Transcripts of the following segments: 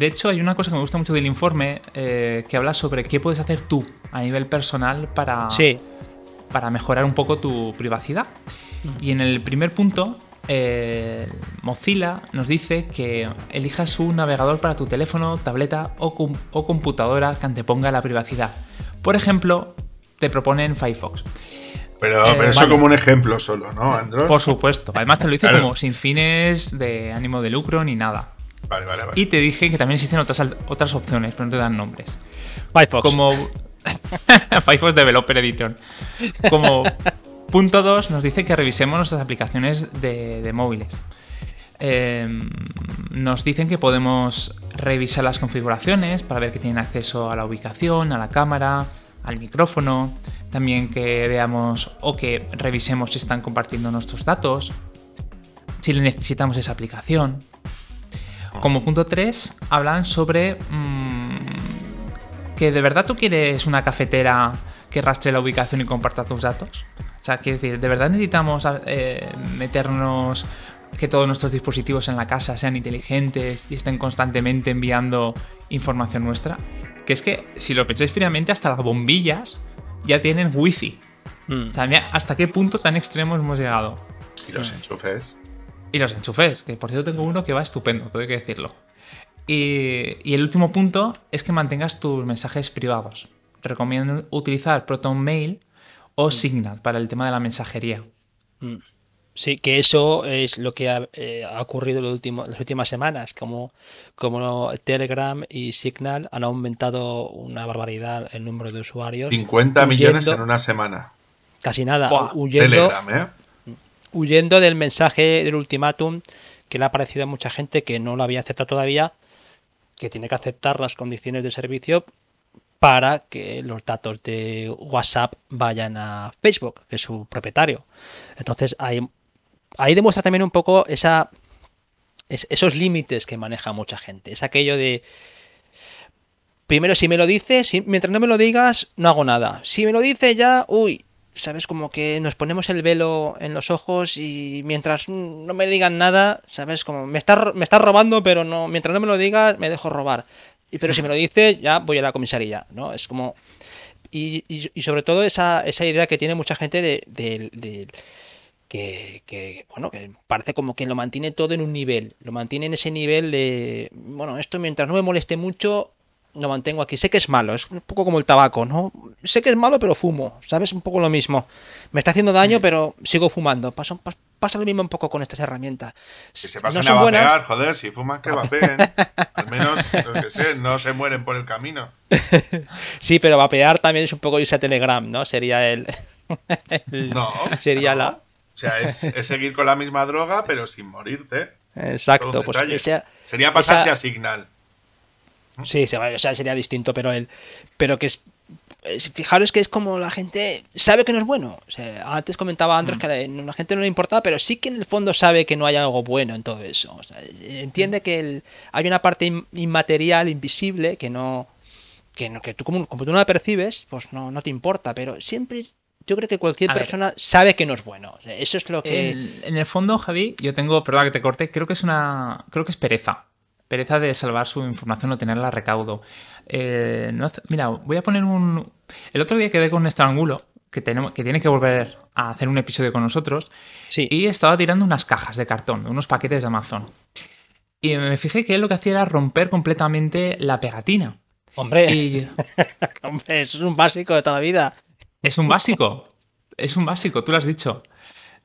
De hecho, hay una cosa que me gusta mucho del informe eh, que habla sobre qué puedes hacer tú a nivel personal para, para mejorar un poco tu privacidad. Y en el primer punto, eh, Mozilla nos dice que elijas un navegador para tu teléfono, tableta o, computadora que anteponga la privacidad. Por ejemplo, te proponen Firefox. Pero, eh, eso como un ejemplo solo, ¿no, Por supuesto. Además te lo dice como sin fines de ánimo de lucro ni nada. Y te dije que también existen otras, otras opciones, pero no te dan nombres. Firefox. Como. Firefox Developer Edition. Como punto 2 nos dice que revisemos nuestras aplicaciones de, móviles. Em, nos dicen que podemos revisar las configuraciones para ver que tienen acceso a la ubicación, a la cámara, al micrófono, también que veamos o que revisemos si están compartiendo nuestros datos, si necesitamos esa aplicación, como punto 3, hablan sobre mm, que de verdad tú quieres una cafetera que rastre la ubicación y comparta tus datos. O sea, decir, ¿de verdad necesitamos eh, meternos que todos nuestros dispositivos en la casa sean inteligentes y estén constantemente enviando información nuestra? Que es que, si lo pensáis finalmente hasta las bombillas ya tienen wifi. Mm. O sea, ¿hasta qué punto tan extremo hemos llegado? ¿Y los mm. enchufes? Y los enchufes, que por cierto tengo uno que va estupendo, tengo que decirlo. Y, el último punto es que mantengas tus mensajes privados. Recomiendo utilizar Proton Mail o mm. Signal para el tema de la mensajería. Mm. Sí, que eso es lo que ha, eh, ocurrido en las últimas semanas, como, como Telegram y Signal han aumentado una barbaridad el número de usuarios. 50 millones en una semana. Casi nada, huyendo, ¿eh? huyendo del mensaje del ultimátum que le ha parecido a mucha gente que no lo había aceptado todavía, que tiene que aceptar las condiciones de servicio para que los datos de WhatsApp vayan a Facebook, que es su propietario. Entonces ahí, demuestra también un poco esa, esos límites que maneja mucha gente. Es aquello de, primero si me lo dices, mientras no me lo digas, no hago nada. Si me lo dices ya, uy, ¿sabes? Como que nos ponemos el velo en los ojos y mientras no me digan nada, ¿sabes? Como me estás me está robando, pero no, mientras no me lo digas, me dejo robar. Y, pero si me lo dices, ya voy a la comisaría, ¿no? Es como... Y, sobre todo esa, idea que tiene mucha gente de, que, bueno, que parece como que lo mantiene todo en un nivel, lo mantiene en ese nivel de, bueno, esto mientras no me moleste mucho, lo mantengo aquí. Sé que es malo, es un poco como el tabaco, ¿no? Sé que es malo, pero fumo, ¿sabes? Un poco lo mismo. Me está haciendo daño, pero sigo fumando. Pasa, lo mismo un poco con estas herramientas. Si se pasan a vapear, joder, si fuman, que vapeen. Al menos, lo que sé, no se mueren por el camino. sí, pero vapear también es un poco irse a Telegram, ¿no? Sería el... No. Sería la... O sea, es, seguir con la misma droga, pero sin morirte. Exacto, pues sería pasarse a Signal. Sí, o sea, sería distinto, pero él. Pero que es. fijaros que es como la gente sabe que no es bueno. antes comentaba Andrés mm. que a la, gente no le importaba, pero sí que en el fondo sabe que no hay algo bueno en todo eso. entiende mm. que hay una parte inmaterial, invisible, que no. Que, que tú, como, tú no la percibes, pues no, no te importa, pero siempre yo creo que cualquier persona sabe que no es bueno. Eso es lo que. en el fondo, Javi, yo tengo, perdón que te corte, creo que es una. Creo que es pereza pereza de salvar su información o tenerla a recaudo. Eh, mira, voy a poner un... El otro día quedé con Estrangulo, que, tenemos, que tiene que volver a hacer un episodio con nosotros, sí. y estaba tirando unas cajas de cartón, unos paquetes de Amazon. Y me fijé que él lo que hacía era romper completamente la pegatina. Hombre, es un básico de toda la vida. Es un básico, es un básico, tú lo has dicho.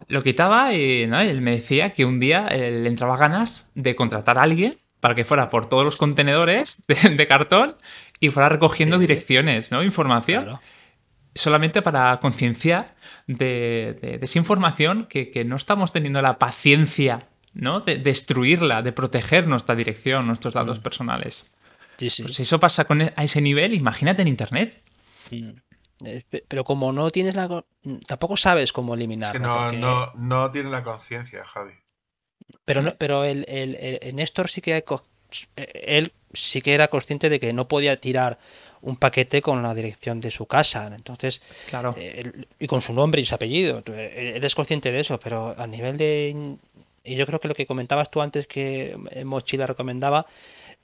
Lo quitaba y, él me decía que un día eh, le entraba ganas de contratar a alguien para que fuera por todos los contenedores de, cartón y fuera recogiendo direcciones, ¿no? Información. Solamente para concienciar de, esa información que, no estamos teniendo la paciencia ¿no? De destruirla, de proteger nuestra dirección, nuestros datos mm. personales. si pues eso pasa con, e, a ese nivel, imagínate en Internet. Mm. Eh, pero como no tienes la... Mm, tampoco sabes cómo eliminarlo. no, ¿no? no, la conciencia, Javi. Pero, pero el, el, Néstor sí que él sí que era consciente de que no podía tirar un paquete con la dirección de su casa. Entonces, claro. Eh, y con su nombre y su apellido. Él es consciente de eso, pero a nivel de. Y yo creo que lo que comentabas tú antes que Mochila recomendaba,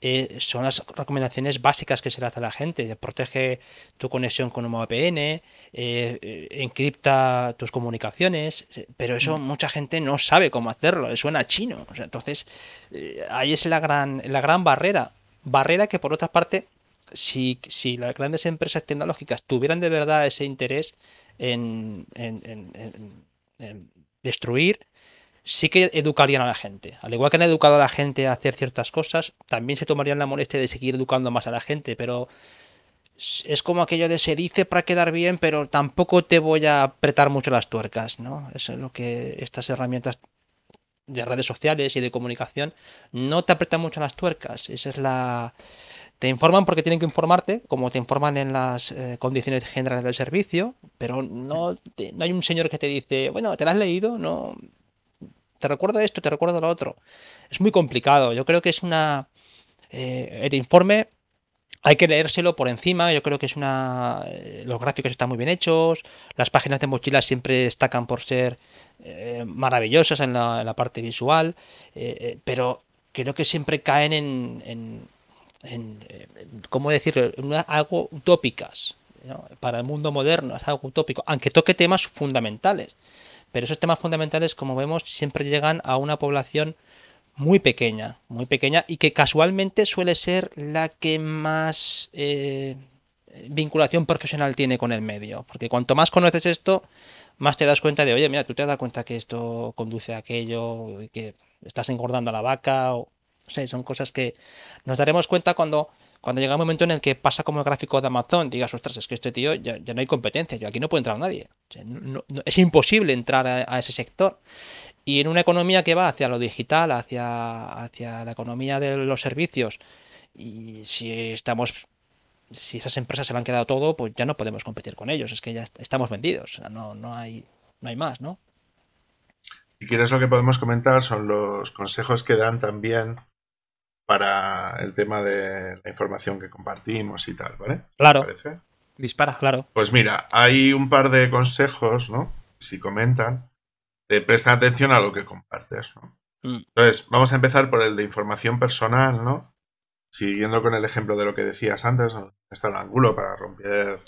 eh, son las recomendaciones básicas que se le hace a la gente. Protege tu conexión con un VPN, eh, eh, encripta tus comunicaciones, pero eso mm. mucha gente no sabe cómo hacerlo, suena chino. entonces, ahí es la gran, la gran barrera. Barrera que por otra parte, si, si las grandes empresas tecnológicas tuvieran de verdad ese interés en, en destruir sí que educarían a la gente. Al igual que han educado a la gente a hacer ciertas cosas, también se tomarían la molestia de seguir educando más a la gente, pero es como aquello de se dice para quedar bien, pero tampoco te voy a apretar mucho las tuercas, ¿no? Eso es lo que estas herramientas de redes sociales y de comunicación no te apretan mucho las tuercas. Esa es la te informan porque tienen que informarte, como te informan en las eh, condiciones generales del servicio, pero no, no hay un señor que te dice, bueno, ¿te lo has leído? No, te recuerdo esto, te recuerdo lo otro. Es muy complicado. Yo creo que es una. Eh, el informe hay que leérselo por encima. Yo creo que es una. Eh, los gráficos están muy bien hechos. Las páginas de mochilas siempre destacan por ser eh, maravillosas en la, parte visual. pero creo que siempre caen en. en, en ¿Cómo decirlo? algo utópicas. Para el mundo moderno es algo utópico. Aunque toque temas fundamentales. Pero esos temas fundamentales, como vemos, siempre llegan a una población muy pequeña, muy pequeña y que casualmente suele ser la que más eh, vinculación profesional tiene con el medio. Porque cuanto más conoces esto, más te das cuenta de, oye, mira, tú te das cuenta que esto conduce a aquello, que estás engordando a la vaca. O, o sea, son cosas que nos daremos cuenta cuando cuando llega un momento en el que pasa como el gráfico de Amazon, digas, ostras, es que este tío ya, no hay competencia, yo aquí no puede entrar nadie. es imposible entrar a, ese sector. Y en una economía que va hacia lo digital, hacia, hacia la economía de los servicios, y si estamos si esas empresas se le han quedado todo, pues ya no podemos competir con ellos, es que ya estamos vendidos, no, no, hay, no hay más, ¿no? Si quieres lo que podemos comentar son los consejos que dan también para el tema de la información que compartimos y tal, ¿vale? Claro. Dispara, claro. Pues mira, hay un par de consejos, ¿no? Si comentan, te presta atención a lo que compartes, ¿no? Mm. Entonces, vamos a empezar por el de información personal, ¿no? Siguiendo con el ejemplo de lo que decías antes, ¿no? está el ángulo para romper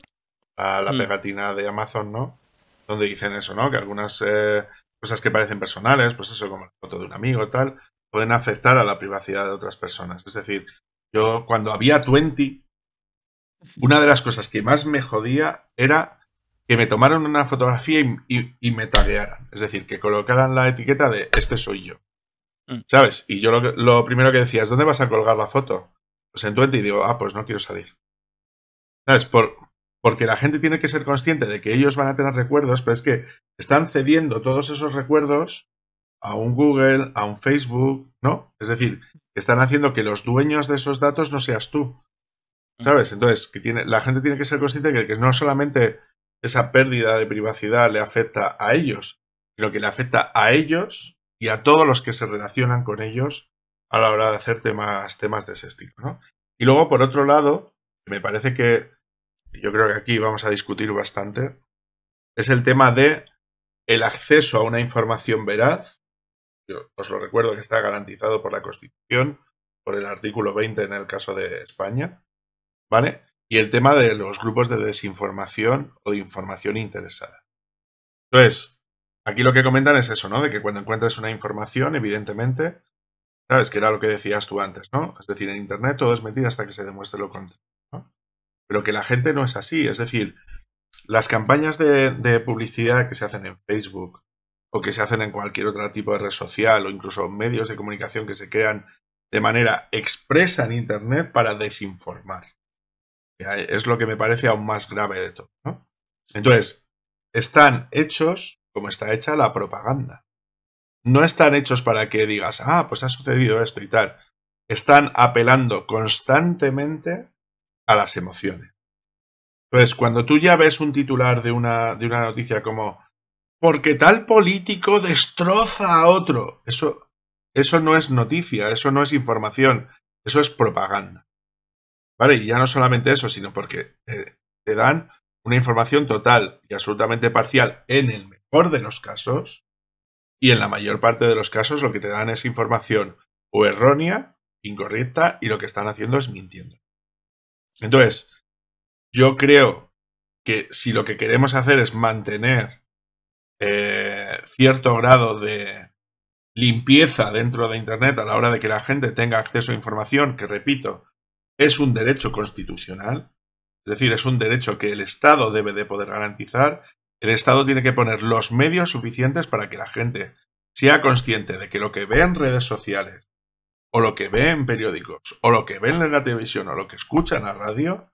a la mm. pegatina de Amazon, ¿no? Donde dicen eso, ¿no? Que algunas eh, cosas que parecen personales, pues eso, como la foto de un amigo, tal, pueden afectar a la privacidad de otras personas. Es decir, yo cuando había 20, una de las cosas que más me jodía era que me tomaran una fotografía y, me taguearan. Es decir, que colocaran la etiqueta de este soy yo. Mm. ¿Sabes? Y yo lo, primero que decía es, ¿dónde vas a colgar la foto? Pues en 20 digo, ah, pues no quiero salir. ¿Sabes? porque la gente tiene que ser consciente de que ellos van a tener recuerdos, pero es que están cediendo todos esos recuerdos a un Google, a un Facebook, ¿no? Es decir, están haciendo que los dueños de esos datos no seas tú. ¿Sabes? Entonces, la gente tiene que ser consciente de que no solamente esa pérdida de privacidad le afecta a ellos, sino que le afecta a ellos y a todos los que se relacionan con ellos a la hora de hacer temas, de ese estilo. ¿no? Y luego, por otro lado, me parece que yo creo que aquí vamos a discutir bastante, es el tema de el acceso a una información veraz yo os lo recuerdo que está garantizado por la Constitución, por el artículo 20 en el caso de España, ¿vale? Y el tema de los grupos de desinformación o de información interesada. Entonces, aquí lo que comentan es eso, ¿no? De que cuando encuentres una información, evidentemente, ¿sabes? Que era lo que decías tú antes, ¿no? Es decir, en Internet todo es mentira hasta que se demuestre lo contrario, ¿no? Pero que la gente no es así, es decir, las campañas de, de publicidad que se hacen en Facebook, o que se hacen en cualquier otro tipo de red social o incluso medios de comunicación que se crean de manera expresa en Internet para desinformar. Es lo que me parece aún más grave de todo. Entonces, están hechos como está hecha la propaganda. No están hechos para que digas, ah, pues ha sucedido esto y tal. Están apelando constantemente a las emociones. Entonces, cuando tú ya ves un titular de una, de una noticia como porque tal político destroza a otro. Eso, eso no es noticia, eso no es información, eso es propaganda. ¿Vale? Y ya no solamente eso, sino porque eh, te dan una información total y absolutamente parcial en el mejor de los casos, y en la mayor parte de los casos lo que te dan es información o errónea, incorrecta, y lo que están haciendo es mintiendo. Entonces, yo creo que si lo que queremos hacer es mantener eh, cierto grado de limpieza dentro de Internet a la hora de que la gente tenga acceso a información, que repito, es un derecho constitucional, es decir, es un derecho que el Estado debe de poder garantizar, el Estado tiene que poner los medios suficientes para que la gente sea consciente de que lo que ve en redes sociales, o lo que ve en periódicos, o lo que ven en la televisión, o lo que escucha en la radio,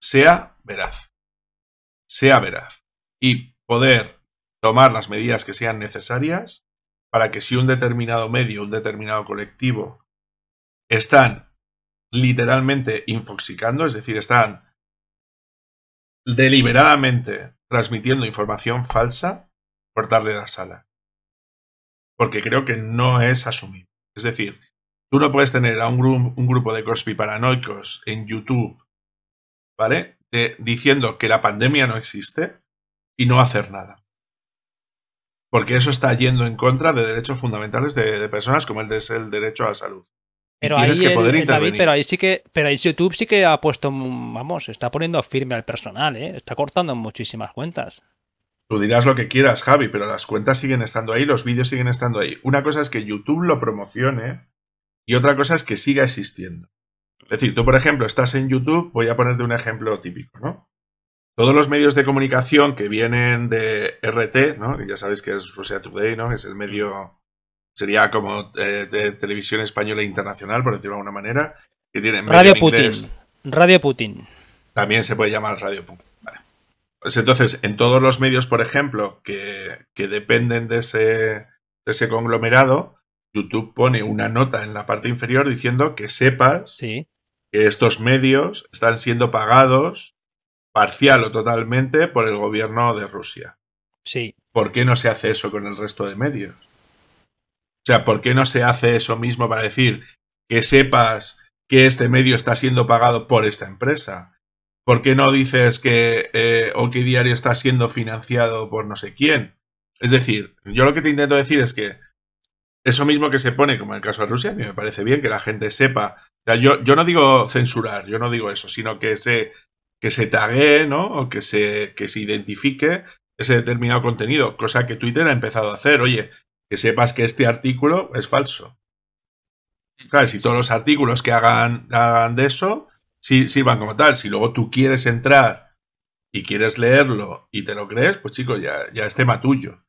sea veraz. Sea veraz. Y poder tomar las medidas que sean necesarias para que si un determinado medio, un determinado colectivo están literalmente infoxicando, es decir, están deliberadamente transmitiendo información falsa, cortarle la sala. Porque creo que no es asumible. Es decir, tú no puedes tener a un, un grupo de paranoicos en YouTube, ¿vale? diciendo que la pandemia no existe y no hacer nada porque eso está yendo en contra de derechos fundamentales de, personas como el de el derecho a la salud. Pero ahí, que poder pero ahí sí que, pero ahí YouTube sí que ha puesto, vamos, está poniendo firme al personal, ¿eh? está cortando muchísimas cuentas. Tú dirás lo que quieras, Javi, pero las cuentas siguen estando ahí, los vídeos siguen estando ahí. Una cosa es que YouTube lo promocione y otra cosa es que siga existiendo. Es decir, tú, por ejemplo, estás en YouTube, voy a ponerte un ejemplo típico, ¿no? todos los medios de comunicación que vienen de RT, ¿no? ya sabéis que es Russia Today, ¿no? Es el medio, sería como eh, de televisión española e internacional, por decirlo de alguna manera, que tienen Radio Putin. Radio Putin. También se puede llamar Radio Putin. Vale. Pues entonces, en todos los medios, por ejemplo, que, dependen de ese, ese conglomerado, YouTube pone una nota en la parte inferior diciendo que sepas que estos medios están siendo pagados parcial o totalmente por el gobierno de Rusia. Sí. ¿Por qué no se hace eso con el resto de medios? O sea, ¿por qué no se hace eso mismo para decir que sepas que este medio está siendo pagado por esta empresa? ¿Por qué no dices que eh, o qué diario está siendo financiado por no sé quién? Es decir, yo lo que te intento decir es que eso mismo que se pone, como en el caso de Rusia, a mí me parece bien que la gente sepa. yo, yo no digo censurar, yo no digo eso, sino que se que se tague, ¿no? O que se, que se identifique ese determinado contenido, cosa que Twitter ha empezado a hacer. Oye, que sepas que este artículo es falso. ¿Sabes? Mm. Si todos los artículos que hagan, hagan de eso sí, sirvan como tal. Si luego tú quieres entrar y quieres leerlo y te lo crees, pues chicos, ya, es tema tuyo.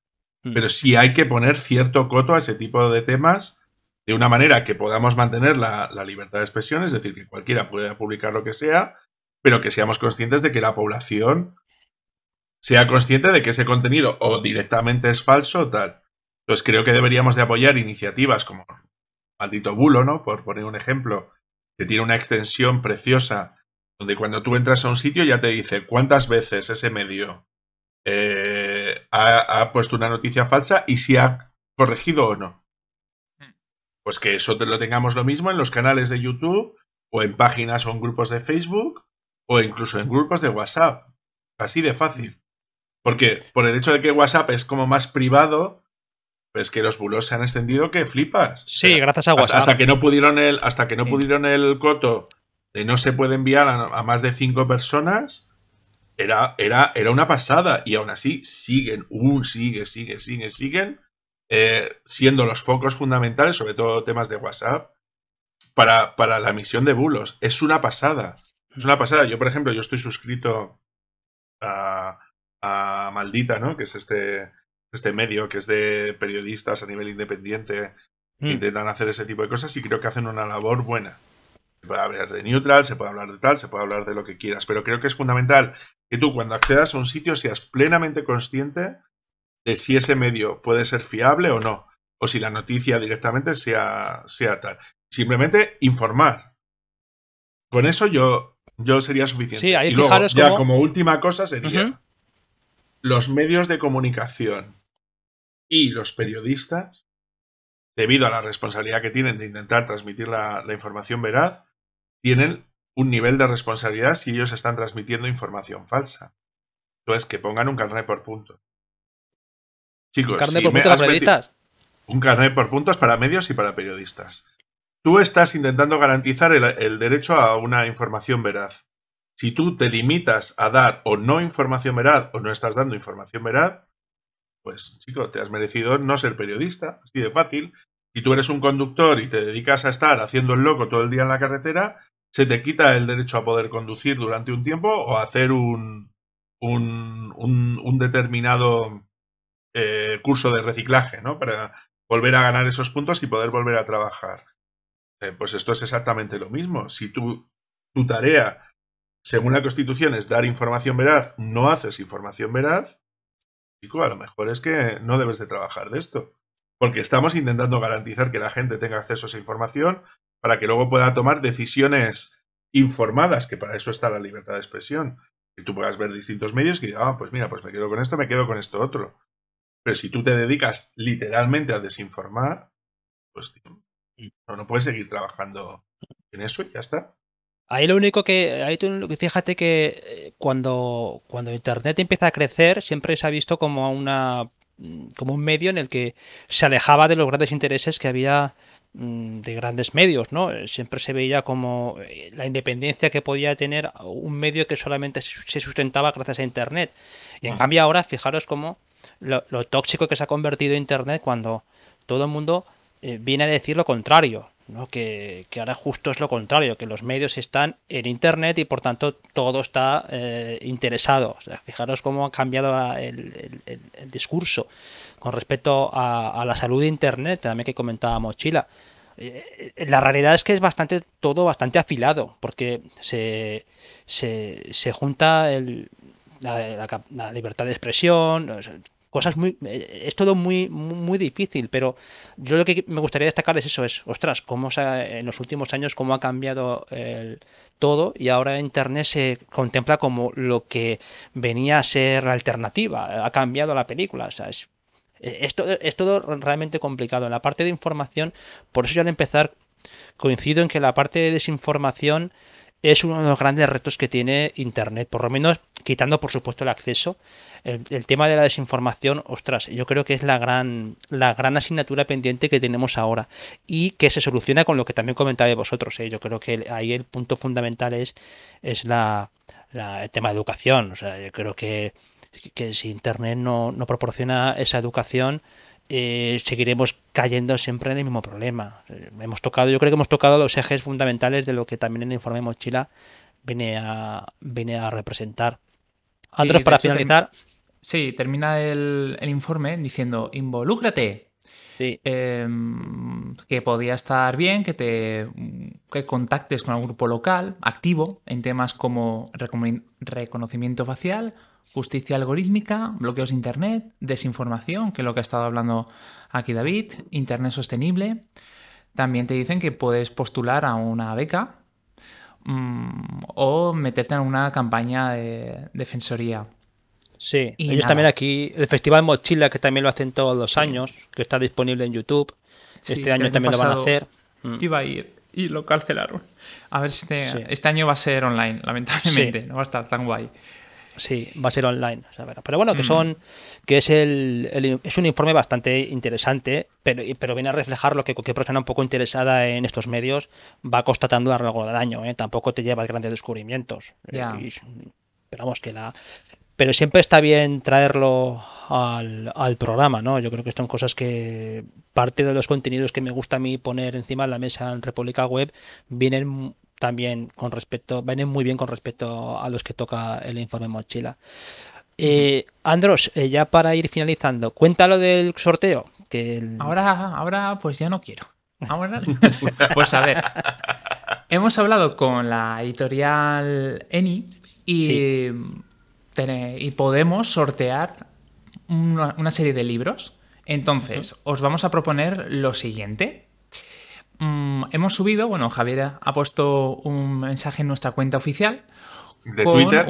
Mm. Pero sí hay que poner cierto coto a ese tipo de temas de una manera que podamos mantener la libertad de expresión, es decir, que cualquiera pueda publicar lo que sea, pero que seamos conscientes de que la población sea consciente de que ese contenido o directamente es falso o tal. Entonces creo que deberíamos de apoyar iniciativas como Maldito Bulo, ¿no? Por poner un ejemplo, que tiene una extensión preciosa donde cuando tú entras a un sitio ya te dice cuántas veces ese medio eh, ha, puesto una noticia falsa y si ha corregido o no. Hmm. Pues que eso lo tengamos lo mismo en los canales de YouTube o en páginas o en grupos de Facebook o incluso en grupos de WhatsApp. Así de fácil. Porque por el hecho de que WhatsApp es como más privado, pues que los bulos se han extendido que flipas. Sí, eh, gracias a WhatsApp. Hasta, que no pudieron el, hasta que no pudieron el coto de no se puede enviar a, más de cinco personas, era, era, era, una pasada. Y aún así siguen, uh, sigue, sigue, sigue, siguen, eh, siendo los focos fundamentales, sobre todo temas de WhatsApp, para, para la misión de bulos. Es una pasada. Es una pasada. Yo, por ejemplo, yo estoy suscrito a, Maldita, ¿no? Que es este, este medio que es de periodistas a nivel independiente que mm. intentan hacer ese tipo de cosas y creo que hacen una labor buena. Se puede hablar de neutral, se puede hablar de tal, se puede hablar de lo que quieras, pero creo que es fundamental que tú cuando accedas a un sitio seas plenamente consciente de si ese medio puede ser fiable o no, o si la noticia directamente sea, sea tal. Simplemente informar. Con eso yo yo sería suficiente. y ya como última cosa sería los medios de comunicación y los periodistas, debido a la responsabilidad que tienen de intentar transmitir la, información veraz, tienen un nivel de responsabilidad si ellos están transmitiendo información falsa. Entonces, que pongan un carnet por puntos. Chicos, ¿Un carnet por puntos Un carnet por puntos para medios y para periodistas. Tú estás intentando garantizar el, derecho a una información veraz. Si tú te limitas a dar o no información veraz o no estás dando información veraz, pues chico, te has merecido no ser periodista, así de fácil. Si tú eres un conductor y te dedicas a estar haciendo el loco todo el día en la carretera, se te quita el derecho a poder conducir durante un tiempo o hacer un, determinado eh, curso de reciclaje, ¿no? Para volver a ganar esos puntos y poder volver a trabajar. Eh, pues esto es exactamente lo mismo. Si tu, tu tarea, según la Constitución, es dar información veraz, no haces información veraz, chico, a lo mejor es que no debes de trabajar de esto. Porque estamos intentando garantizar que la gente tenga acceso a esa información para que luego pueda tomar decisiones informadas, que para eso está la libertad de expresión. Que tú puedas ver distintos medios que digan, ah, pues mira, pues me quedo con esto, me quedo con esto otro. Pero si tú te dedicas literalmente a desinformar, pues Mm. Pero no puedes seguir trabajando en eso y ya está. Ahí lo único que. Ahí fíjate que eh, cuando, cuando Internet empieza a crecer, siempre se ha visto como una mm, como un medio en el que se alejaba de los grandes intereses que había mm, de grandes medios, ¿no? Eh, siempre se veía como eh, la independencia que podía tener un medio que solamente se sustentaba gracias a Internet. Y en cambio ahora, fijaros cómo lo, tóxico que se ha convertido Internet cuando todo el mundo eh, viene a decir lo contrario, que, ahora justo es lo contrario, que los medios están en Internet y por tanto todo está eh, interesado. fijaros cómo ha cambiado el, discurso con respecto a, la salud de Internet, también que comentaba Mochila. Eh, la realidad es que es bastante todo bastante afilado, porque se, junta la, libertad de expresión, cosas muy. Eh, es todo muy, muy difícil, pero yo lo que me gustaría destacar es eso: es, ostras, cómo se en los últimos años, cómo ha cambiado el, todo y ahora Internet se contempla como lo que venía a ser la alternativa. Ha cambiado la película, es, es todo realmente complicado. En la parte de información, por eso yo al empezar coincido en que la parte de desinformación es uno de los grandes retos que tiene Internet, por lo menos quitando por supuesto el acceso. El, tema de la desinformación, ostras, yo creo que es la gran, la gran asignatura pendiente que tenemos ahora y que se soluciona con lo que también comentáis vosotros. ¿eh? Yo creo que ahí el punto fundamental es, es la, el tema de educación. O sea, yo creo que, si Internet no, proporciona esa educación, eh, seguiremos cayendo siempre en el mismo problema. Hemos tocado, yo creo que hemos tocado los ejes fundamentales de lo que también el informe Mochila viene a, viene a representar. Andrés, para finalizar. sí, termina el, informe diciendo: involúcrate. Em, que podía estar bien que te que contactes con algún grupo local activo en temas como reconocimiento facial, justicia algorítmica, bloqueos de Internet, desinformación, que es lo que ha estado hablando aquí David, Internet sostenible. También te dicen que puedes postular a una beca Mm, o meterte en una campaña de defensoría. Sí, y ellos también aquí, el Festival Mochila, que también lo hacen todos los años, que está disponible en YouTube, este año también lo van a hacer. Mm. Iba a ir y lo cancelaron. A ver si este, este año va a ser online, lamentablemente, no va a estar tan guay. Sí, va a ser online. pero bueno, que mm. son. que es el, es un informe bastante interesante, pero, pero viene a reflejar lo que cualquier persona un poco interesada en estos medios va constatando a lo largo del año. ¿eh? Tampoco te lleva grandes descubrimientos. Eh, pero que la. Pero siempre está bien traerlo al, al programa, ¿no? Yo creo que son cosas que parte de los contenidos que me gusta a mí poner encima de la mesa en República Web vienen también con respecto, vienen muy bien con respecto a los que toca el informe mochila. Eh, Andros, eh, ya para ir finalizando, cuéntalo del sorteo. Que Ahora, ahora pues ya no quiero. Ahora, pues a ver, hemos hablado con la editorial Eni y, y podemos sortear una, serie de libros. Entonces, os vamos a proponer lo siguiente. Mm, hemos subido, bueno, Javier ha puesto un mensaje en nuestra cuenta oficial. ¿De Twitter?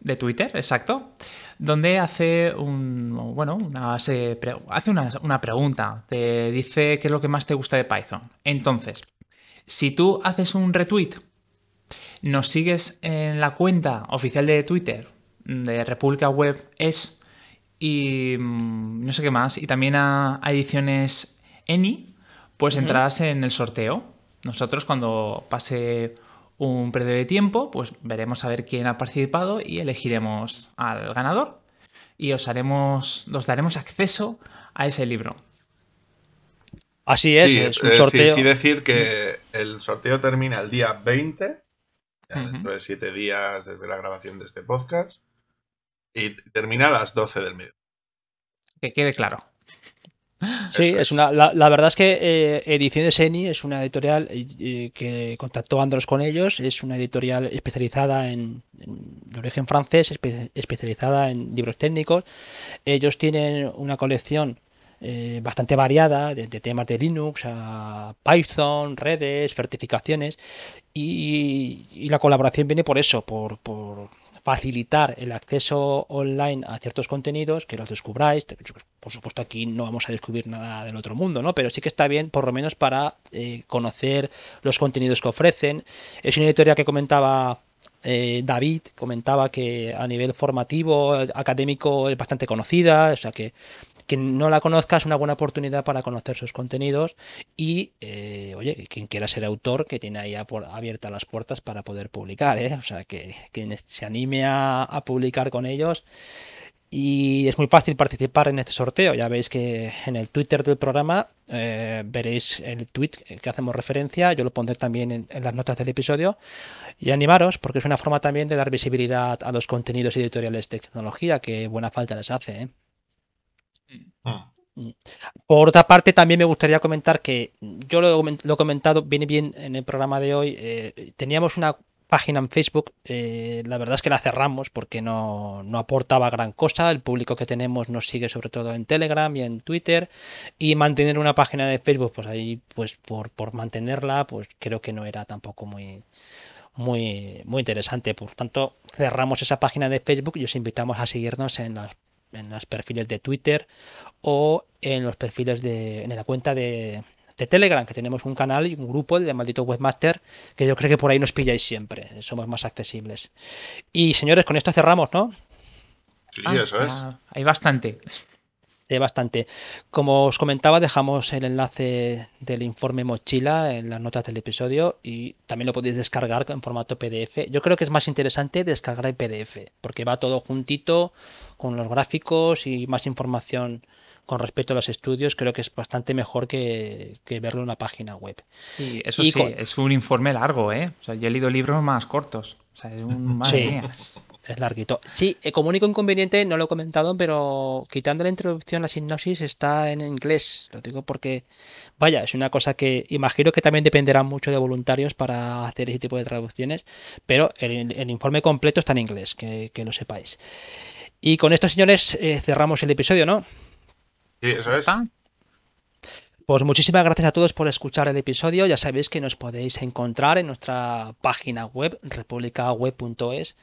de Twitter, exacto. Donde hace un, bueno, una, hace una, pregunta. Te dice qué es lo que más te gusta de Python. Entonces, si tú haces un retweet, nos sigues en la cuenta oficial de Twitter de República Web es y mm, no sé qué más, y también a ediciones Eni, pues entrarás en el sorteo. Nosotros cuando pase un periodo de tiempo, pues veremos a ver quién ha participado y elegiremos al ganador. Y os haremos, daremos acceso a ese libro. Así es, es un eh, sorteo. sí, decir que el sorteo termina el día 20, dentro de siete días desde la grabación de este podcast, y termina a las 12 del mediodía. Que quede claro. Sí, es una, la, verdad es que eh, Ediciones Eni es una editorial eh, eh, que contactó Andros con ellos, es una editorial especializada en, de origen francés, especializada en libros técnicos. Ellos tienen una colección bastante variada de, temas de Linux a Python, redes, certificaciones y, y la colaboración viene por eso, por, por facilitar el acceso online a ciertos contenidos, que los descubráis. Por supuesto, aquí no vamos a descubrir nada del otro mundo, ¿no? Pero sí que está bien, por lo menos, para eh, conocer los contenidos que ofrecen. Es una editorial que comentaba eh, David comentaba que a nivel formativo, académico, es bastante conocida, o sea que quien no la conozca es una buena oportunidad para conocer sus contenidos y, eh, oye, quien quiera ser autor, que tiene ahí abiertas las puertas para poder publicar, ¿eh? O sea, que quien se anime a, publicar con ellos, y es muy fácil participar en este sorteo. Ya veis que en el Twitter del programa eh, veréis el tweet que hacemos referencia. Yo lo pondré también en, las notas del episodio. Y animaros, porque es una forma también de dar visibilidad a los contenidos editoriales de tecnología que buena falta les hace. ¿eh? Mm. Mm. Por otra parte, también me gustaría comentar que yo lo, he comentado, y bien en el programa de hoy. Eh, teníamos una página en Facebook, eh, la verdad es que la cerramos porque no, aportaba gran cosa. El público que tenemos nos sigue sobre todo en Telegram y en Twitter. Y mantener una página de Facebook, pues ahí, pues por, mantenerla, pues creo que no era tampoco muy, muy, muy interesante. Por tanto, cerramos esa página de Facebook y os invitamos a seguirnos en las en los perfiles de Twitter o en los perfiles de en la cuenta de, Telegram, que tenemos un canal y un grupo de maldito webmaster, que yo creo que por ahí nos pilláis siempre, somos más accesibles. Y señores, con esto cerramos, ¿no? Sí, eso ah, es. Hay bastante bastante. Como os comentaba, dejamos el enlace del informe mochila en las notas del episodio y también lo podéis descargar en formato PDF. Yo creo que es más interesante descargar el PDF porque va todo juntito con los gráficos y más información con respecto a los estudios, creo que es bastante mejor que, verlo en una página web. Y eso sí, es un informe largo, ¿eh? yo he leído libros más cortos. es un... es larguito. Sí, eh, como único inconveniente, no lo he comentado, pero quitando la introducción, la sinopsis está en inglés. Lo digo porque, vaya, es una cosa que imagino que también dependerá mucho de voluntarios para hacer ese tipo de traducciones, pero el, informe completo está en inglés, que, lo sepáis. Y con esto, señores, eh, cerramos el episodio, ¿no? Sí, eso es. Pues muchísimas gracias a todos por escuchar el episodio. Ya sabéis que nos podéis encontrar en nuestra página web, republicaweb.es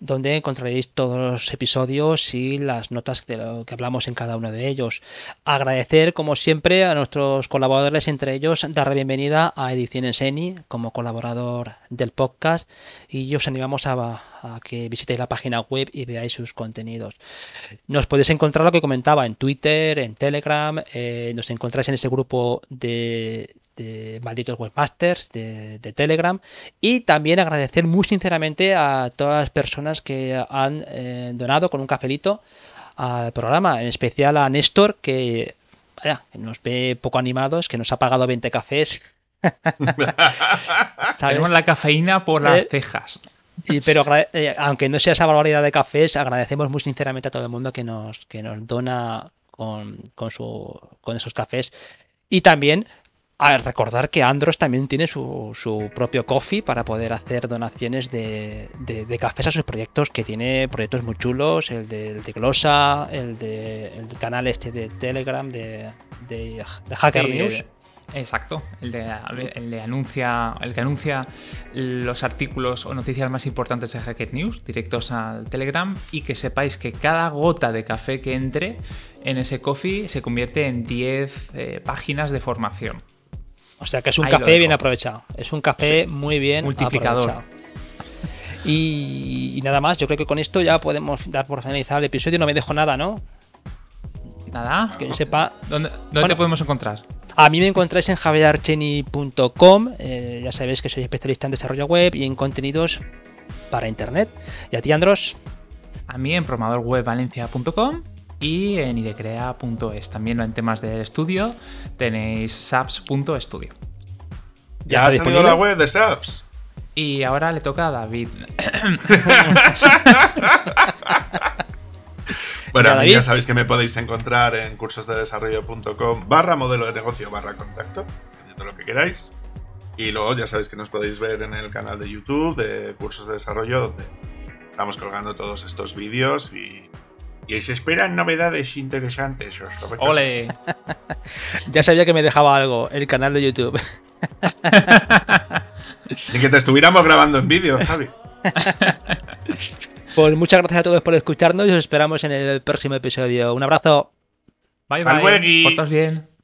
donde encontraréis todos los episodios y las notas de lo que hablamos en cada uno de ellos. Agradecer, como siempre, a nuestros colaboradores, entre ellos dar la bienvenida a Ediciones Eni como colaborador del podcast y os animamos a, que visitéis la página web y veáis sus contenidos. Nos podéis encontrar lo que comentaba en Twitter, en Telegram, eh, nos encontráis en ese grupo de de Malditos Webmasters, de, Telegram. Y también agradecer muy sinceramente a todas las personas que han eh, donado con un cafelito al programa, en especial a Néstor, que nos ve poco animados, que nos ha pagado 20 cafés. Sabemos la cafeína por las eh, cejas. pero eh, aunque no sea esa barbaridad de cafés, agradecemos muy sinceramente a todo el mundo que nos, que nos dona con, con, con esos cafés. Y también a recordar que Andros también tiene su, su, propio coffee para poder hacer donaciones de, cafés a sus proyectos, que tiene proyectos muy chulos, el de, el el, de, el canal este de Telegram, de, de, Hacker News. Exacto, el, de, anuncia, el que anuncia los artículos o noticias más importantes de Hacker News directos al Telegram y que sepáis que cada gota de café que entre en ese coffee se convierte en 10 eh, páginas de formación. O sea que es un café bien aprovechado. Es un café muy bien Multiplicador. aprovechado. Y, nada más, yo creo que con esto ya podemos dar por finalizado el episodio. No me dejo nada, ¿no? Nada. Que yo sepa. ¿Dónde, dónde te podemos encontrar? A mí me encontráis en javierarcheni.com. Eh, ya sabéis que soy especialista en desarrollo web y en contenidos para internet. ¿Y a ti, Andros? A mí en promadorwebvalencia.com y en idecrea.es. También en temas de estudio tenéis saps.studio. ¿Ya, ¿Ya has la web de saps? Y ahora le toca a David. Bueno, ya sabéis que me podéis encontrar en cursosdedesarrollo.com barra modelo de negocio barra contacto, todo lo que queráis. Y luego ya sabéis que nos podéis ver en el canal de YouTube de Cursos de Desarrollo, donde estamos colgando todos estos vídeos y y se esperan novedades interesantes. ¡Ole! ya sabía que me dejaba algo, el canal de YouTube. y que te estuviéramos grabando en vídeo, Javi. Pues muchas gracias a todos por escucharnos y os esperamos en el próximo episodio. Un abrazo. Bye, bye. Portaos bien.